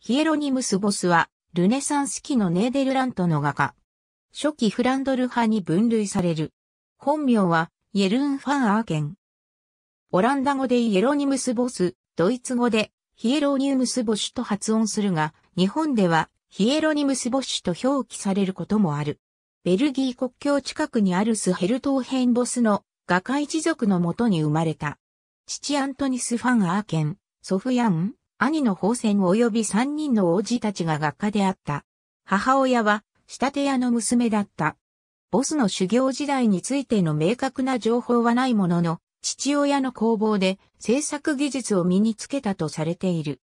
ヒエロニムス・ボスは、ルネサンス期のネーデルラントの画家。初期フランドル派に分類される。本名は、イェルン・ファン・アーケン。オランダ語でイエロニムス・ボス、ドイツ語でヒエロニムス・ボシュと発音するが、日本ではヒエロニムス・ボシュと表記されることもある。ベルギー国境近くにあるスヘルトーヘンボスの画家一族のもとに生まれた。父アントニス・ファン・アーケン、ソフヤン、兄の宝泉及び三人の王子たちが学科であった。母親は、仕立て屋の娘だった。ボスの修行時代についての明確な情報はないものの、父親の工房で制作技術を身につけたとされている。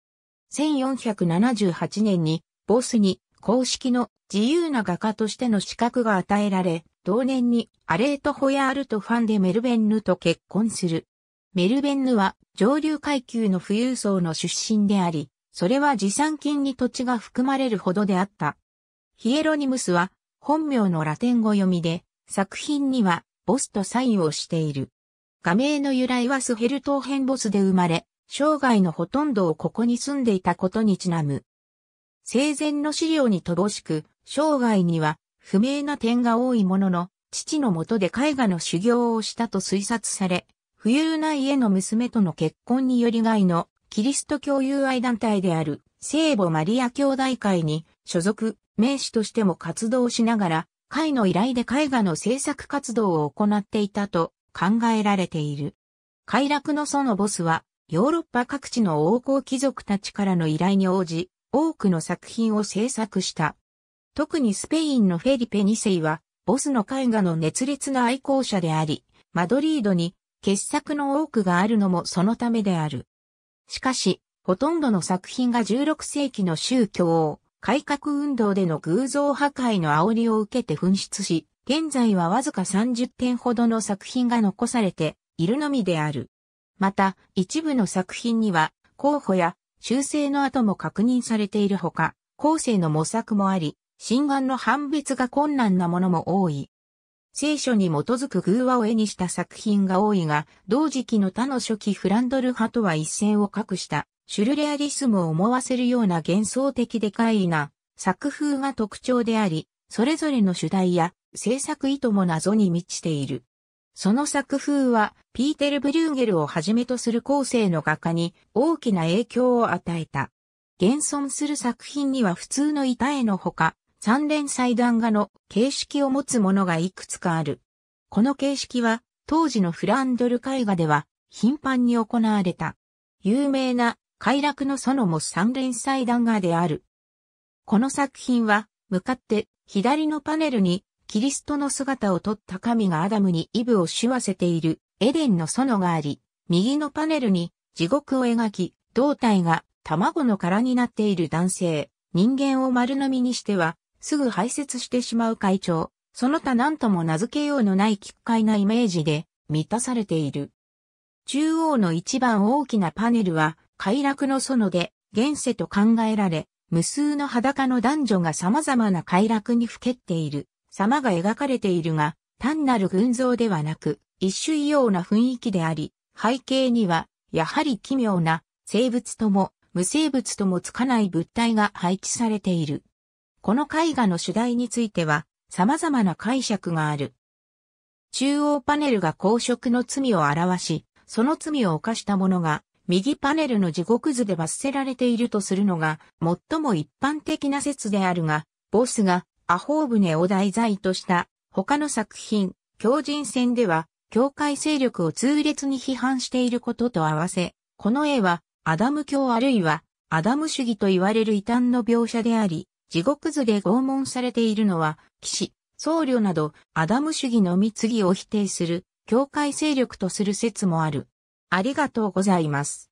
1478年に、ボスに公式の自由な画家としての資格が与えられ、同年にアレート・ホヤールとファンデ・メルベンヌと結婚する。メルベンヌは上流階級の富裕層の出身であり、それは持参金に土地が含まれるほどであった。ヒエロニムスは本名のラテン語読みで、作品にはボスとサインをしている。画名の由来はスヘルトーヘンボスで生まれ、生涯のほとんどをここに住んでいたことにちなむ。生前の資料に乏しく、生涯には不明な点が多いものの、父のもとで絵画の修行をしたと推察され、富裕な家の娘との結婚により外のキリスト教友愛団体である聖母マリア兄弟会に所属、名士としても活動しながら、会の依頼で絵画の制作活動を行っていたと考えられている。快楽の祖のボスは、ヨーロッパ各地の王侯貴族たちからの依頼に応じ、多くの作品を制作した。特にスペインのフェリペ2世は、ボスの絵画の熱烈な愛好者であり、マドリードに傑作の多くがあるのもそのためである。しかし、ほとんどの作品が16世紀の宗教を改革運動での偶像破壊の煽りを受けて紛失し、現在はわずか30点ほどの作品が残されているのみである。また、一部の作品には、候補や修正の後も確認されているほか、後世の模索もあり、心眼の判別が困難なものも多い。聖書に基づく偶話を絵にした作品が多いが、同時期の他の初期フランドル派とは一線を画したシュルレアリスムを思わせるような幻想的で怪異な作風が特徴であり、それぞれの主題や制作意図も謎に満ちている。その作風は、ピーテル・ブリューゲルをはじめとする後世の画家に大きな影響を与えた。現存する作品には普通の板絵のほか、三連祭壇画の形式を持つものがいくつかある。この形式は当時のフランドル絵画では頻繁に行われた。有名な快楽の園も三連祭壇画である。この作品は向かって左のパネルにキリストの姿をとった神がアダムにイブをしわせているエデンの園があり、右のパネルに地獄を描き、胴体が卵の殻になっている男性、人間を丸飲みにしてはすぐ排泄してしまう会長、その他何とも名付けようのない奇怪なイメージで満たされている。中央の一番大きなパネルは、快楽の園で、現世と考えられ、無数の裸の男女が様々な快楽にふけっている、様が描かれているが、単なる群像ではなく、一種異様な雰囲気であり、背景には、やはり奇妙な、生物とも、無生物ともつかない物体が配置されている。この絵画の主題については様々な解釈がある。中央パネルが公職の罪を表し、その罪を犯した者が右パネルの地獄図で罰せられているとするのが最も一般的な説であるが、ボスがアホーブネを題材とした他の作品、狂人戦では、教会勢力を痛烈に批判していることと合わせ、この絵はアダム教あるいはアダム主義と言われる異端の描写であり、地獄図で拷問されているのは、騎士、僧侶など、アダム主義の貢ぎを否定する、教会勢力とする説もある。ありがとうございます。